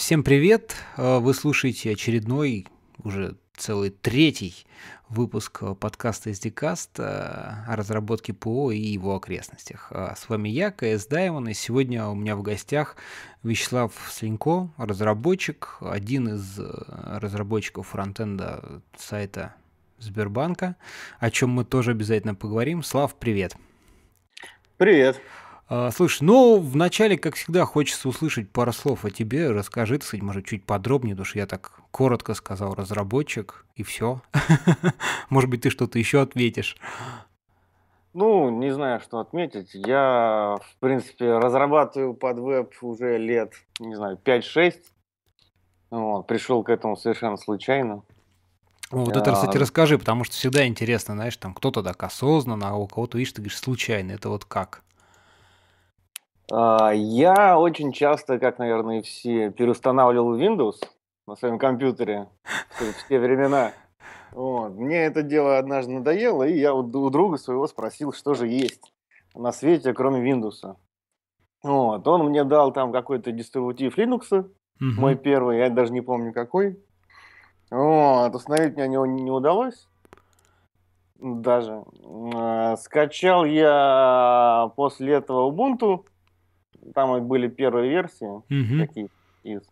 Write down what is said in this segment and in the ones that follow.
Всем привет! Э, вы слушаете очередной, уже целый третий выпуск э, подкаста SDCast э, о разработке ПО и его окрестностях. С вами я, КС Даймон, и сегодня у меня в гостях Вячеслав Слинько, разработчик, один из разработчиков фронтенда сайта Сбербанка, о чем мы тоже обязательно поговорим. Слав, привет! Привет! А, слушай, ну, вначале, как всегда, хочется услышать пару слов о тебе. Расскажи, так сказать, может, чуть подробнее, потому что я так коротко сказал разработчик, и все. Может быть, ты что-то еще ответишь. Ну, не знаю, что отметить. Я, в принципе, разрабатываю под веб уже лет, не знаю, 5-6. пришел к этому совершенно случайно. Ну, вот это, кстати, расскажи, потому что всегда интересно, знаешь, там кто-то так осознанно, а у кого-то, видишь, ты говоришь, случайно. Это вот как? А, я очень часто, как, наверное, и все, переустанавливал Windows на своем компьютере в те времена. Вот. Мне это дело однажды надоело, и я у, друга своего спросил, что же есть на свете, кроме Windows. Вот. Он мне дал там какой-то дистрибутив Linux, угу. мой первый, я даже не помню какой. Вот. Установить мне него не удалось даже. А, скачал я а, после этого Ubuntu, там были первые версии угу. такие из.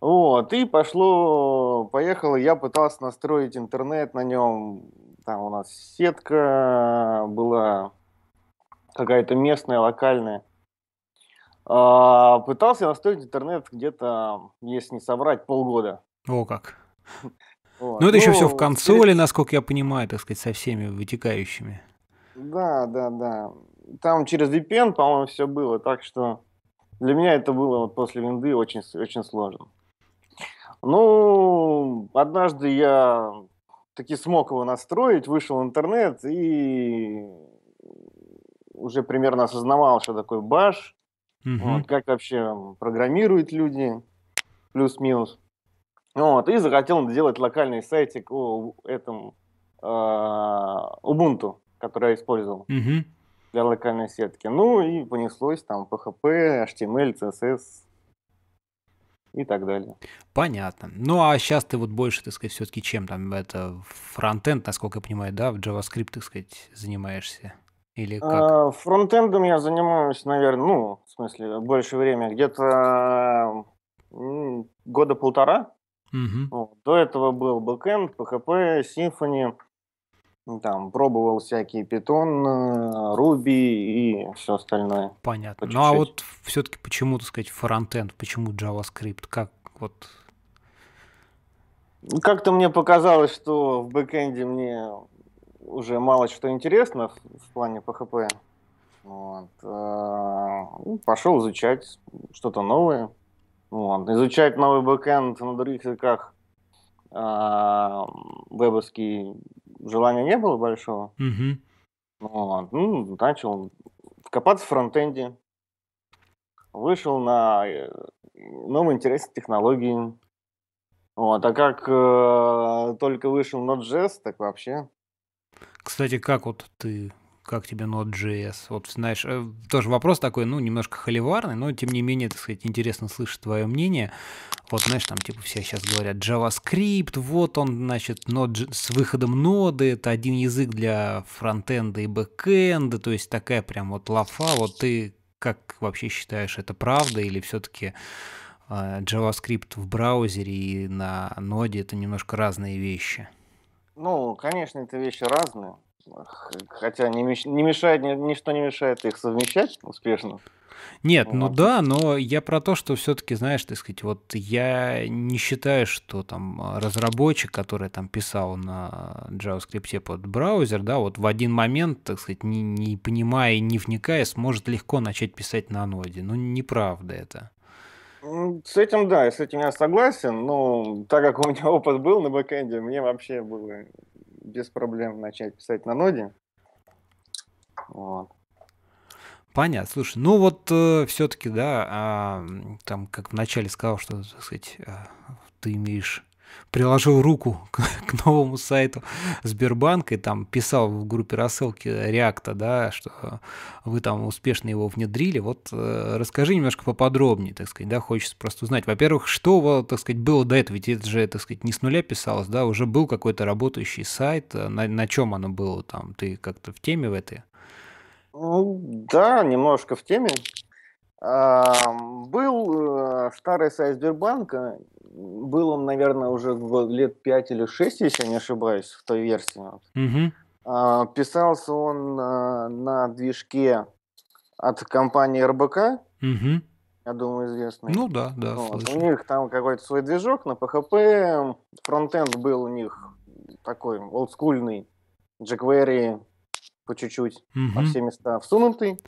Вот, и пошло, поехало, я пытался настроить интернет на нем, там у нас сетка была какая-то местная, локальная. А, пытался настроить интернет где-то, если не соврать, полгода. О как. Вот. Ну, это ну, еще все в консоли, через... насколько я понимаю, так сказать, со всеми вытекающими. Да, да, да там через VPN, по-моему, все было, так что для меня это было после винды очень, очень сложно. Ну, однажды я таки смог его настроить, вышел в интернет и уже примерно осознавал, что такое баш, угу. вот, как вообще программируют люди, плюс-минус. Вот, и захотел сделать локальный сайтик о этом э, Ubuntu, который я использовал. Угу для локальной сетки. Ну и понеслось там PHP, HTML, CSS и так далее. Понятно. Ну а сейчас ты вот больше, так сказать, все-таки чем там это фронтенд, насколько я понимаю, да, в JavaScript, так сказать, занимаешься? Или а, как? фронтендом я занимаюсь, наверное, ну, в смысле, больше времени, где-то года полтора. Угу. Ну, до этого был бэкэнд, PHP, Symfony. Ну, там пробовал всякие питон, руби э, и все остальное. Понятно. Ну а вот все-таки почему, так сказать, фронтенд, почему JavaScript? Как вот ну, как-то мне показалось, что в бэкэнде мне уже мало что интересно в плане PHP. Вот. Э, ну, Пошел изучать что-то новое. Вот. Изучать новый бэкэнд на других языках э, вебовский желания не было большого. Угу. Вот. Ну, начал копаться в фронтенде. Вышел на э, новые интересные технологии. Вот. А как э, только вышел Node.js, так вообще. Кстати, как вот ты как тебе Node.js? Вот, знаешь, э, тоже вопрос такой, ну, немножко холиварный, но, тем не менее, так сказать, интересно слышать твое мнение. Вот, знаешь, там, типа, все сейчас говорят JavaScript, вот он, значит, Node с выходом ноды, это один язык для фронтенда и бэкенда, то есть такая прям вот лафа. Вот ты как вообще считаешь, это правда или все-таки э, JavaScript в браузере и на ноде это немножко разные вещи? Ну, конечно, это вещи разные. Хотя не, меш... не мешает, ничто не мешает их совмещать успешно. Нет, ну, ну да, но я про то, что все-таки, знаешь, так сказать, вот я не считаю, что там а, разработчик, который там писал на JavaScript под браузер, да, вот в один момент, так сказать, не, не понимая и не вникая, сможет легко начать писать на ноде. Ну, неправда это. С этим, да, с этим я согласен, но так как у меня опыт был на бэкэнде, мне вообще было без проблем начать писать на ноде. Вот. Понятно. Слушай, ну вот э, все-таки, да, э, там, как вначале сказал, что, так сказать, э, ты имеешь приложил руку к, к новому сайту Сбербанка и там писал в группе рассылки реакта, да, что вы там успешно его внедрили. Вот э, расскажи немножко поподробнее, так сказать, да, хочется просто узнать. Во-первых, что, так сказать, было до этого, ведь это же, так сказать, не с нуля писалось, да, уже был какой-то работающий сайт, э, на, на чем оно было там, ты как-то в теме в этой? Ну, да, немножко в теме. Был э, старый сайт Сбербанка, был он, наверное, уже лет 5 или 6, если я не ошибаюсь, в той версии. Угу. Писался он э, на движке от компании РБК, угу. я думаю, известный. Ну да, да. Вот. У них там какой-то свой движок на PHP, фронтенд был у них такой олдскульный, jQuery по чуть-чуть угу. во все места всунутый.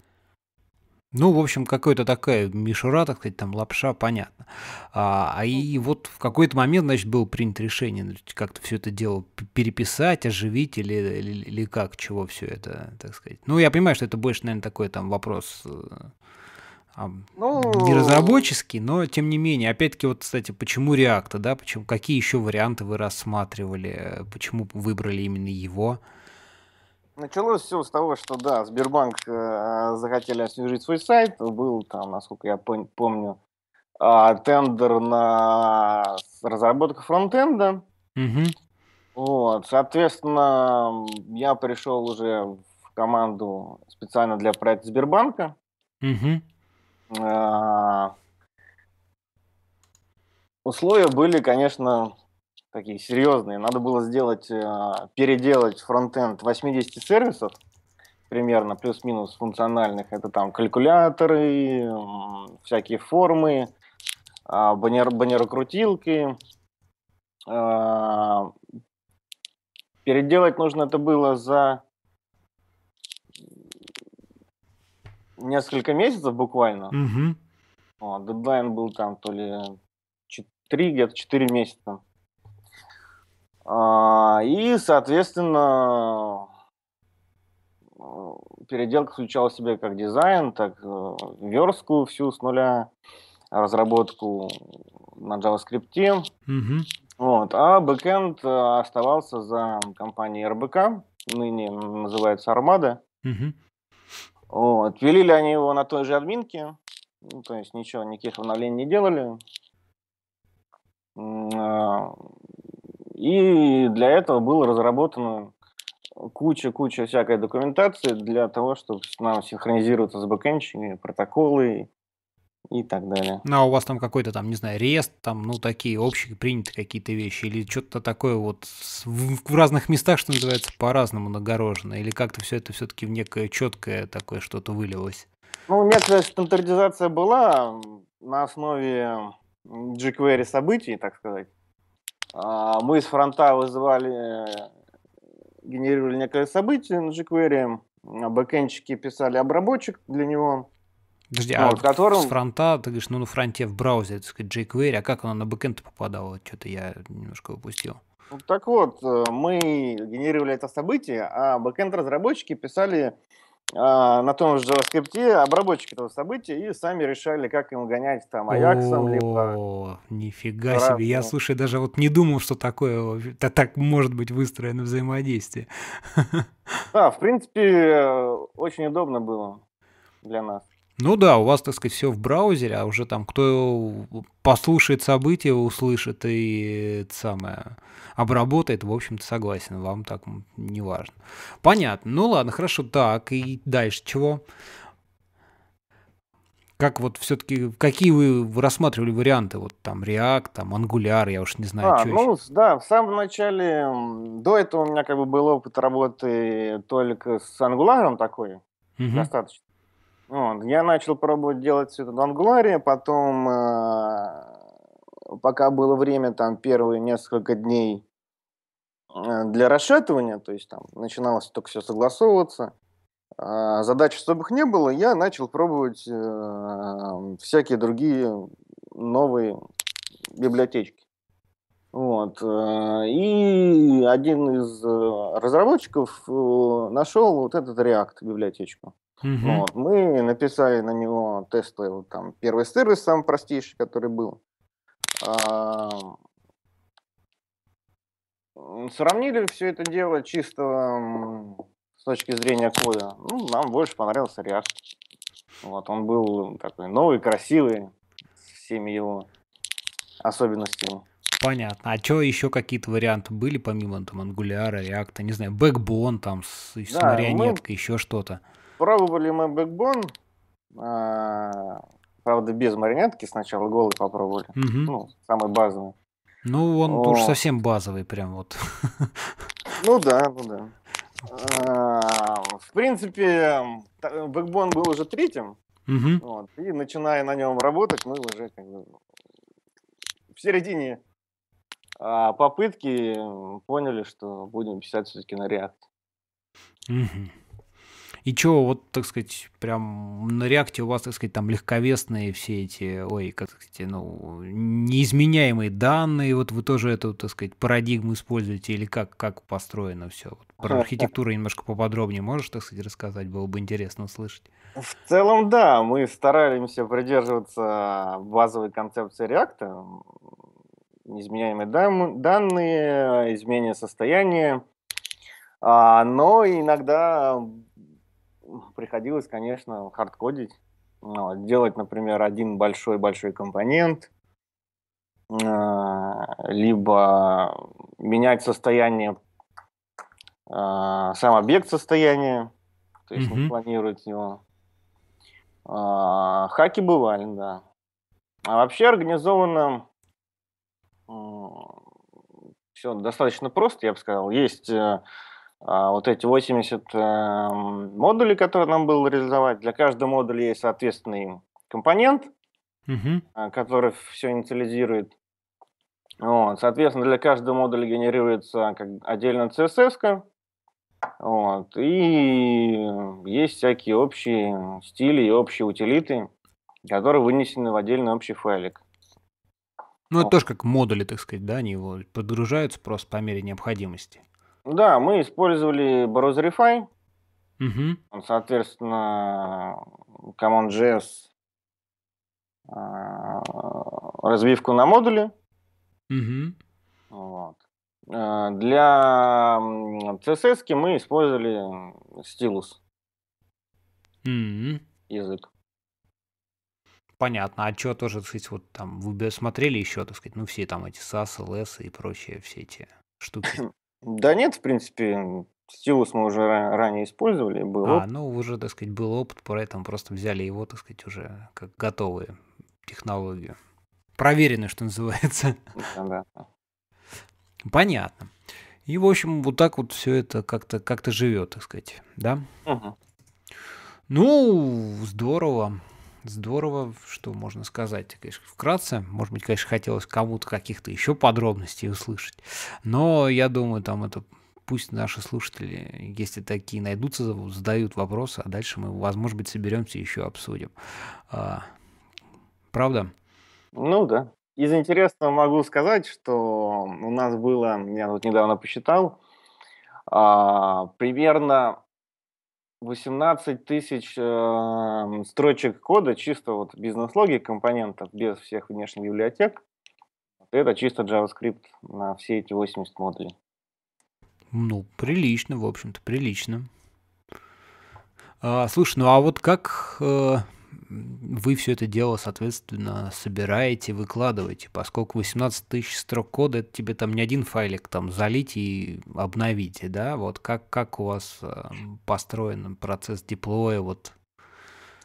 Ну, в общем, какая-то такая мишура, так сказать, там лапша, понятно. А, а и вот в какой-то момент, значит, было принято решение как-то все это дело переписать, оживить или, или, или как, чего все это, так сказать. Ну, я понимаю, что это больше, наверное, такой там вопрос э, ну... не разработческий, но тем не менее, опять-таки, вот, кстати, почему React, да, почему, какие еще варианты вы рассматривали, э, почему выбрали именно его? Началось все с того, что да, Сбербанк э, захотели освежить свой сайт. Был там, насколько я помню, э, тендер на разработку фронтенда. Угу. Вот, соответственно, я пришел уже в команду специально для проекта Сбербанка. Угу. Э, условия были, конечно, такие серьезные. Надо было сделать, э, переделать фронтенд 80 сервисов, примерно, плюс-минус функциональных. Это там калькуляторы, всякие формы, а, баннер, баннерокрутилки. А, переделать нужно это было за несколько месяцев буквально. Угу. Mm-hmm. Вот, дедлайн был там то ли 3, где-то 4 месяца. А, и, соответственно, э, переделка включала в себя как дизайн, так э, верстку всю с нуля, разработку на JavaScript. Mm-hmm. Вот. А бэкэнд э, оставался за компанией РБК, ныне называется Армада. Mm-hmm. Вот. Велили они его на той же админке, ну, то есть ничего, никаких обновлений не делали. А, и для этого было разработано куча-куча всякой документации для того, чтобы нам синхронизироваться с бэкэнчами, протоколы и так далее. Ну, а у вас там какой-то там, не знаю, рест, там, ну, такие общие приняты какие-то вещи, или что-то такое вот в разных местах, что называется, по-разному нагорожено, или как-то все это все-таки в некое четкое такое что-то вылилось? Ну, некая стандартизация была на основе jQuery событий, так сказать. А, мы из фронта вызывали, э, генерировали некое событие на jQuery, бэкенчики писали обработчик для него. Подожди, ну, а вот, которым... с фронта, ты говоришь, ну на фронте в браузере, так сказать, jQuery, а как оно на бэкэнд попадало? Что-то я немножко упустил. Так вот, э, мы генерировали это событие, а бэкэнд разработчики писали а, на том же JavaScript обработчики этого события и сами решали, как им гонять там Аяксом, либо... Нифига Раз, себе, я, слушай, даже вот не думал, что такое, да, так может быть выстроено взаимодействие. Да, в принципе, э, очень удобно было для нас. Ну да, у вас, так сказать, все в браузере, а уже там кто послушает события, услышит и самое обработает, в общем-то, согласен, вам так не важно. Понятно. Ну ладно, хорошо, так, и дальше чего? как вот все-таки, какие вы рассматривали варианты, вот там React, там Angular, я уж не знаю, а, что ну, еще. Да, в самом начале, до этого у меня как бы был опыт работы только с Angular такой, угу. достаточно вот. Я начал пробовать делать все это в Angular, потом, э, пока было время, там, первые несколько дней э, для расшатывания, то есть там начиналось только все согласовываться, э, задач их не было, я начал пробовать э, всякие другие новые библиотечки. Вот. Э, и один из э, разработчиков э, нашел вот этот React библиотечку. Угу. Вот. Мы написали на него тестовый там, первый сервис, самый простейший, который был. А, сравнили все это дело чисто с точки зрения кода. Ну, нам больше понравился React. Вот, он был такой новый, красивый, с всеми его особенностями. Понятно. А что еще какие-то варианты были, помимо там Angular, React, не знаю, Backbone там с, да, с марионеткой, мы... еще что-то? Пробовали мы бэкбон, а, правда, без маринетки сначала голый попробовали. Угу. Ну, самый базовый. Ну, он О. уж совсем базовый, прям вот. Ну да, ну да. А, в принципе, бэкбон был уже третьим. Угу. Вот, и начиная на нем работать, мы уже как бы в середине а, попытки поняли, что будем писать все-таки на React. Угу. И что, вот, так сказать, прям на реакте у вас, так сказать, там легковесные все эти, ой, как сказать, ну, неизменяемые данные, вот вы тоже эту, так сказать, парадигму используете, или как, как построено все? Вот про архитектуру немножко поподробнее можешь, так сказать, рассказать, было бы интересно услышать. В целом, да, мы стараемся придерживаться базовой концепции реакта, изменяемые данные, изменение состояния, а, но иногда приходилось, конечно, хардкодить. Ну, а делать, например, один большой-большой компонент, а, либо менять состояние, а, сам объект состояния, то есть mm-hmm. не планировать его. Хаки бывали, да. А вообще организовано все достаточно просто, я бы сказал. Есть э, а вот эти 80 эм, модулей, которые нам было реализовать, для каждого модуля есть соответственный компонент, угу. который все инициализирует. Вот. Соответственно, для каждого модуля генерируется как отдельно CSS, -ка, вот. И есть всякие общие стили и общие утилиты, которые вынесены в отдельный общий файлик. Ну, вот. это тоже как модули, так сказать, да, они его подгружаются просто по мере необходимости. Да, мы использовали Borose Refine. Угу. Соответственно, Command.js а, развивку на модуле. Угу. Вот. А, для CSS мы использовали стилус. Угу. Язык. Понятно. А что тоже, так сказать, вот там вы смотрели еще, так сказать, ну все там эти SAS, LS и прочие все эти штуки? Да нет, в принципе, стилус мы уже ранее использовали. Был а, опыт. ну уже, так сказать, был опыт, поэтому просто взяли его, так сказать, уже как готовую технологию. Проверенную, что называется. Да, да. Понятно. И, в общем, вот так вот все это как-то как живет, так сказать, да? Угу. Ну, здорово здорово, что можно сказать, конечно, вкратце. Может быть, конечно, хотелось кому-то каких-то еще подробностей услышать. Но я думаю, там это пусть наши слушатели, если такие найдутся, задают вопросы, а дальше мы, возможно быть, соберемся и еще обсудим. А, правда? Ну да. Из интересного могу сказать, что у нас было, я вот недавно посчитал, а, примерно 18 тысяч э, строчек кода, чисто вот бизнес-логи компонентов, без всех внешних библиотек. Это чисто JavaScript на все эти 80 модулей. Ну, прилично, в общем-то, прилично. А, слушай, ну а вот как... Э вы все это дело, соответственно, собираете, выкладываете, поскольку 18 тысяч строк кода, это тебе там не один файлик там залить и обновить, да, вот как, как у вас эм, построен процесс деплоя, вот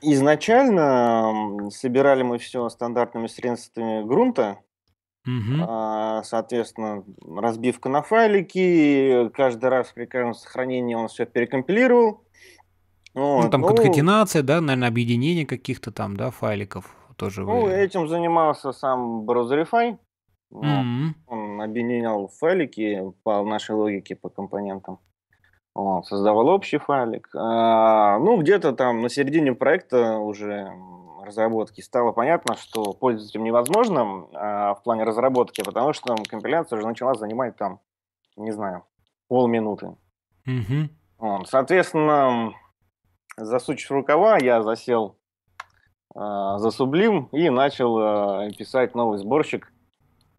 Изначально собирали мы все стандартными средствами грунта, Угу. Соответственно, разбивка на файлики, каждый раз при каждом сохранении он все перекомпилировал, вот, ну, ну, там ну, конкатенация, да, наверное, объединение каких-то там, да, файликов тоже. Ну, вы... этим занимался сам Browserify. Mm-hmm. Ну, он объединял файлики по нашей логике, по компонентам. Он создавал общий файлик. А, ну, где-то там на середине проекта уже разработки стало понятно, что пользоваться пользователям невозможно а, в плане разработки, потому что там компиляция уже начала занимать там, не знаю, полминуты. Mm-hmm. соответственно, засучив рукава, я засел э, за Sublime и начал э, писать новый сборщик,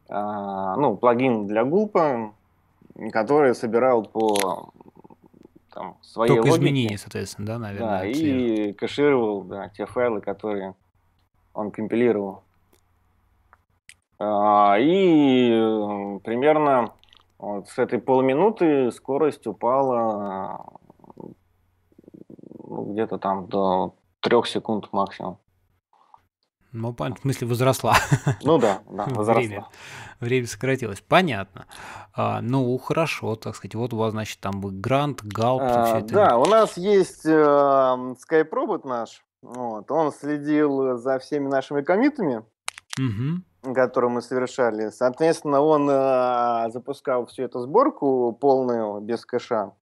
э, ну, плагин для гулпа, который собирал по там, своей Только логике. изменения, соответственно, да, наверное. Да, и кэшировал да, те файлы, которые он компилировал. А, и э, примерно вот с этой полминуты скорость упала где-то там до трех секунд максимум. Ну, в смысле, возросла. Ну да, да, возросла. Время, время сократилось. Понятно. А, ну, хорошо, так сказать. Вот у вас, значит, там будет грант, галп. А, это... Да, у нас есть э, эм, Skype наш. Вот, он следил за всеми нашими комитами, угу. которые мы совершали. Соответственно, он э, запускал всю эту сборку полную, без кэша.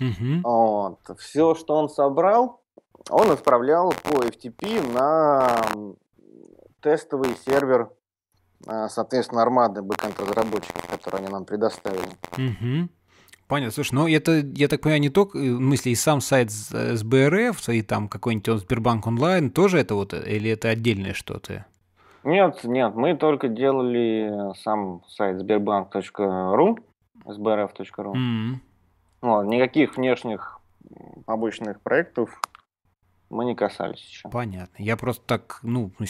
Угу. Вот. Все, что он собрал, он отправлял по FTP на тестовый сервер, а, соответственно, армады бэкэнд-разработчиков, которые они нам предоставили. Угу. Понятно. Слушай, но ну, это, я так понимаю, не только, в э, мысли, и сам сайт с э, БРФ и там какой-нибудь он, Сбербанк онлайн, тоже это вот, или это отдельное что-то? Нет, нет, мы только делали э, сам сайт сбербанк.ру, СБРФ.ру. Mm-hmm. Ну никаких внешних обычных проектов мы не касались еще. Понятно. Я просто так, ну, ну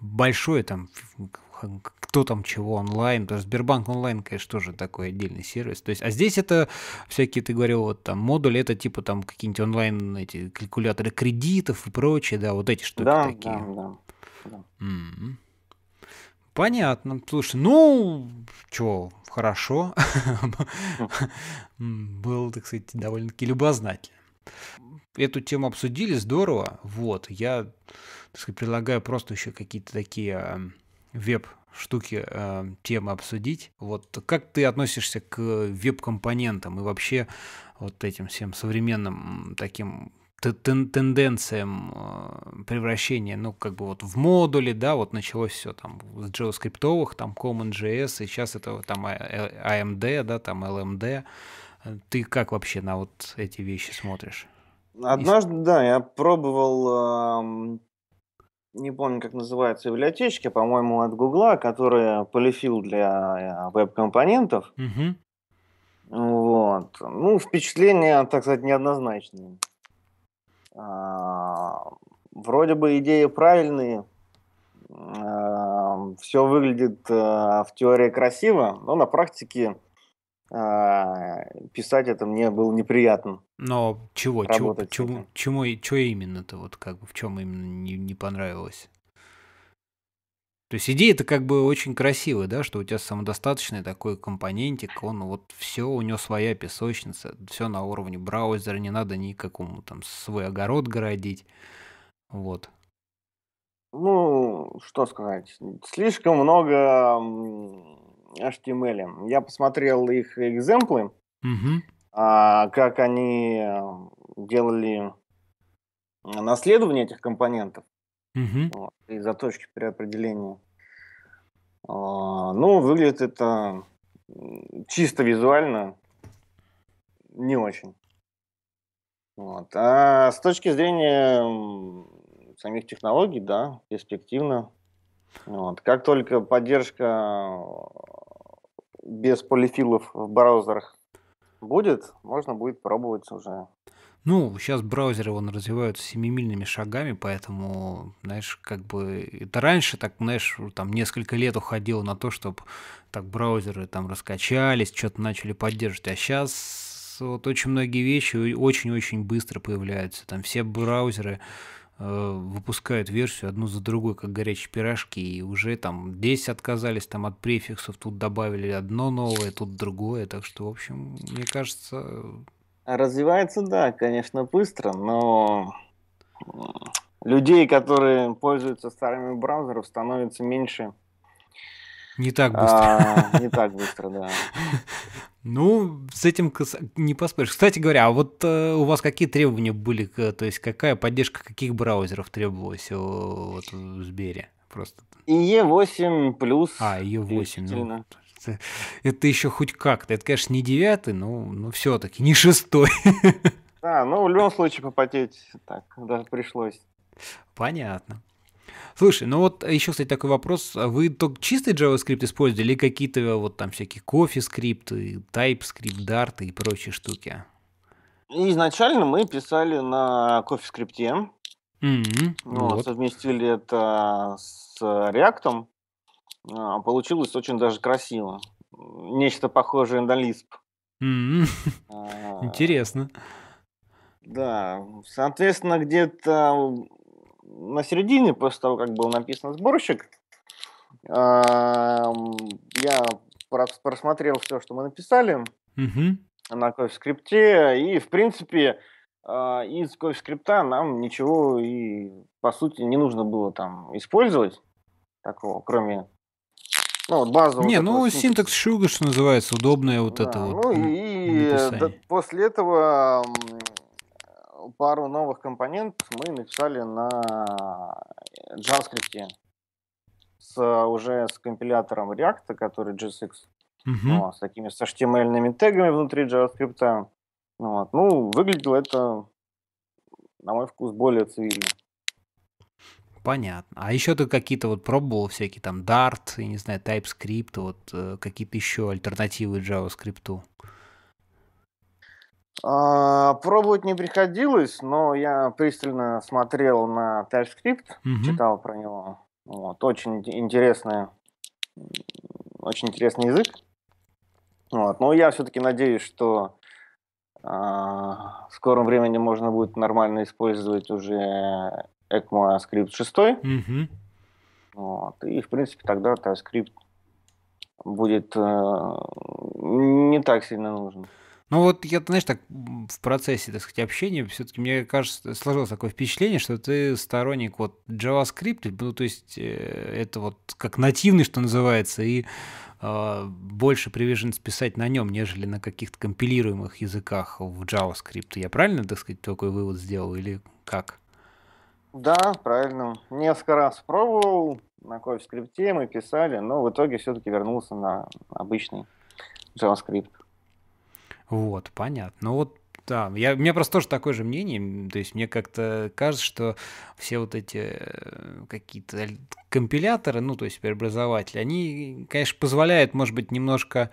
большой там, кто там чего онлайн, то есть Сбербанк онлайн, конечно, тоже такой отдельный сервис. То есть, а здесь это всякие, ты говорил, вот там модули, это типа там какие-нибудь онлайн эти калькуляторы кредитов и прочее, да, вот эти штуки да, такие. Да, да, да. Mm-hmm. Понятно. Слушай, ну, чё, хорошо. Был, так сказать, довольно-таки любознателен. Эту тему обсудили, здорово. Вот, я, так сказать, предлагаю просто еще какие-то такие веб штуки темы обсудить. Вот как ты относишься к э, веб-компонентам и вообще вот этим всем современным таким тен тенденциям э, превращения, ну, как бы вот в модули, да, вот началось все там с JavaScript, там CommonJS, и сейчас это там э, э, AMD, да, там LMD. Ты как вообще на вот эти вещи смотришь? Однажды, Если... да, я пробовал, эм, не помню, как называется, библиотечки по-моему, от Гугла, которые полифил для веб-компонентов. Угу. Вот. Ну, впечатление, так сказать, неоднозначное. А, вроде бы идеи правильные, все выглядит э, в теории красиво, но на практике а, писать это мне было неприятно. Но чего, чего, чему, чему, чего именно-то, вот как бы в чем именно не, не понравилось? То есть идея это как бы очень красивая, да, что у тебя самодостаточный такой компонентик, он вот все, у него своя песочница, все на уровне браузера, не надо никакому там свой огород городить. Вот. Ну, что сказать, слишком много HTML. Я посмотрел их экземплы, угу. а, как они э, делали наследование этих компонентов. Вот, и заточки при определении. А, ну, выглядит это чисто визуально не очень. Вот. А с точки зрения самих технологий, да, перспективно. Вот. Как только поддержка без полифилов в браузерах будет, можно будет пробовать уже ну, сейчас браузеры вон развиваются семимильными шагами, поэтому, знаешь, как бы это раньше так, знаешь, там несколько лет уходило на то, чтобы так браузеры там раскачались, что-то начали поддерживать, а сейчас вот очень многие вещи очень-очень быстро появляются. Там все браузеры э, выпускают версию одну за другой, как горячие пирожки, и уже там здесь отказались там от префиксов, тут добавили одно новое, тут другое, так что, в общем, мне кажется, Развивается, да, конечно, быстро, но людей, которые пользуются старыми браузерами, становится меньше. Не так а, быстро. не так быстро, да. Ну, с этим не поспоришь. Кстати говоря, а вот э, у вас какие требования были, то есть какая поддержка каких браузеров требовалась вот, в Сбере? Просто. IE8 плюс. А, IE8, ну, это, это еще хоть как-то. Это, конечно, не девятый, но, но все-таки не шестой. Да, ну в любом случае попотеть так даже пришлось. Понятно. Слушай, ну вот еще, кстати, такой вопрос. А вы только чистый JavaScript использовали или какие-то вот там всякие кофе скрипты, TypeScript, Dart и прочие штуки? Изначально мы писали на CoffeeScript. Mm-hmm. вот. Совместили это с React. А, получилось очень даже красиво. Нечто похожее на Лисп. А, Интересно. Да, соответственно, где-то на середине, после того, как был написан сборщик, я просмотрел все, что мы написали на кофе-скрипте, и, в принципе, а, из кофе-скрипта нам ничего и, по сути, не нужно было там использовать такого, кроме ну, вот база Не, вот ну синтакс синтекс Шуга, что называется, удобное вот да, это ну, вот. Ну и э, да, после этого пару новых компонент мы написали на э, JavaScript с, уже с компилятором React, который JSX, угу. ну, с такими с HTML-ными тегами внутри JavaScript. Вот. Ну, выглядело это, на мой вкус, более цивильно. Понятно. А еще ты какие-то вот пробовал всякие там Dart, и не знаю, TypeScript, вот э, какие-то еще альтернативы JavaScript? А, пробовать не приходилось, но я пристально смотрел на TypeScript, угу. читал про него. Вот, очень интересный, очень интересный язык. Вот, но я все-таки надеюсь, что а, в скором времени можно будет нормально использовать уже ECMAScript 6. Угу. Вот. И, в принципе, тогда TypeScript будет э, не так сильно нужен. Ну вот я, знаешь, так в процессе, так сказать, общения, все-таки мне кажется, сложилось такое впечатление, что ты сторонник вот JavaScript, ну то есть э, это вот как нативный, что называется, и э, больше привержен писать на нем, нежели на каких-то компилируемых языках в JavaScript. Я правильно, так сказать, такой вывод сделал или как? Да, правильно. Несколько раз пробовал на CoffeeScript, мы писали, но в итоге все-таки вернулся на обычный JavaScript. Вот, понятно. Ну вот да, я, у меня просто тоже такое же мнение. То есть мне как-то кажется, что все вот эти э, какие-то компиляторы, ну, то есть преобразователи, они, конечно, позволяют, может быть, немножко,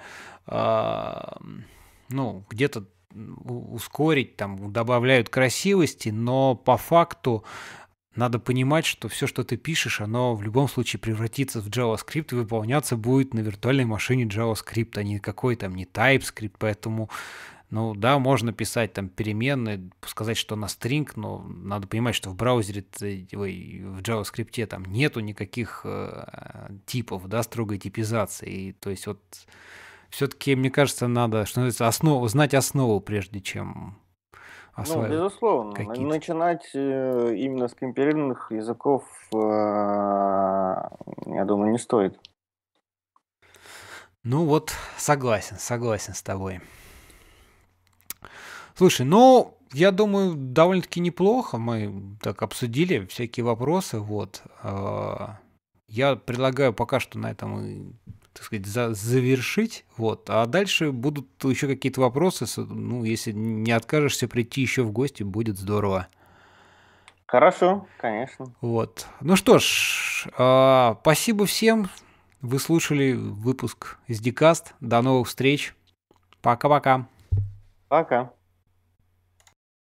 э, ну, где-то ускорить, там добавляют красивости, но по факту надо понимать, что все, что ты пишешь, оно в любом случае превратится в JavaScript и выполняться будет на виртуальной машине JavaScript, а не какой там не TypeScript, поэтому ну да, можно писать там переменные, сказать, что на стринг, но надо понимать, что в браузере, ой, в JavaScript там нету никаких э, типов, да, строгой типизации. И, то есть вот все-таки, мне кажется, надо, что называется, основу, знать основу, прежде чем а ну, безусловно. какие -то? Начинать э, именно с компилированных языков, а, я думаю, не стоит. Ну вот, согласен, согласен с тобой. Слушай, ну, я думаю, довольно-таки неплохо. Мы так обсудили всякие вопросы. Вот. А, я предлагаю пока что на этом и так сказать, за завершить. Вот. А дальше будут еще какие-то вопросы. Ну, если не откажешься прийти еще в гости, будет здорово. Хорошо, конечно. Вот. Ну что ж, э, спасибо всем. Вы слушали выпуск из Дикаст. До новых встреч. Пока-пока. Пока. -пока. Пока.